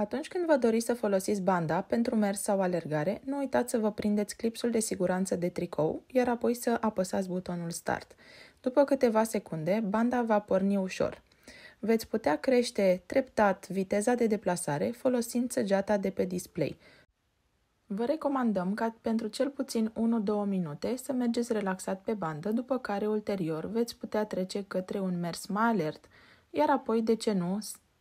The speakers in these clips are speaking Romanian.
Atunci când vă doriți să folosiți banda pentru mers sau alergare, nu uitați să vă prindeți clipsul de siguranță de tricou, iar apoi să apăsați butonul Start. După câteva secunde, banda va porni ușor. Veți putea crește treptat viteza de deplasare folosind săgeata de pe display. Vă recomandăm ca pentru cel puțin 1-2 minute să mergeți relaxat pe bandă, după care ulterior veți putea trece către un mers mai alert, iar apoi, de ce nu,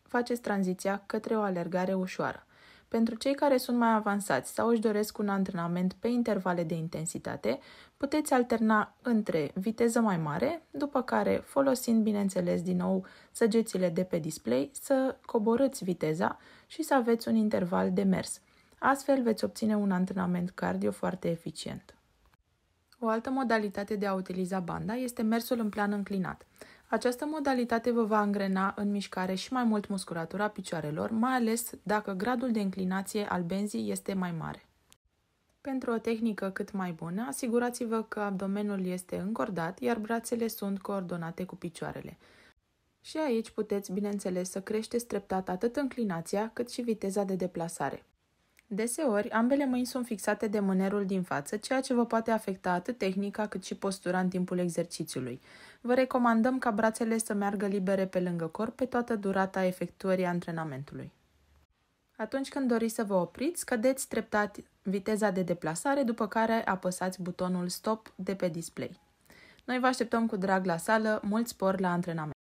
faceți tranziția către o alergare ușoară. Pentru cei care sunt mai avansați sau își doresc un antrenament pe intervale de intensitate, puteți alterna între viteză mai mare, după care, folosind bineînțeles din nou săgețile de pe display, să coborâți viteza și să aveți un interval de mers. Astfel veți obține un antrenament cardio foarte eficient. O altă modalitate de a utiliza banda este mersul în plan înclinat. Această modalitate vă va îngrena în mișcare și mai mult musculatura picioarelor, mai ales dacă gradul de inclinație al benzii este mai mare. Pentru o tehnică cât mai bună, asigurați-vă că abdomenul este încordat, iar brațele sunt coordonate cu picioarele. Și aici puteți, bineînțeles, să creșteți treptat atât înclinația cât și viteza de deplasare. Deseori, ambele mâini sunt fixate de mânerul din față, ceea ce vă poate afecta atât tehnica cât și postura în timpul exercițiului. Vă recomandăm ca brațele să meargă libere pe lângă corp pe toată durata efectuării antrenamentului. Atunci când doriți să vă opriți, scădeți treptat viteza de deplasare, după care apăsați butonul Stop de pe display. Noi vă așteptăm cu drag la sală, mult spor la antrenament!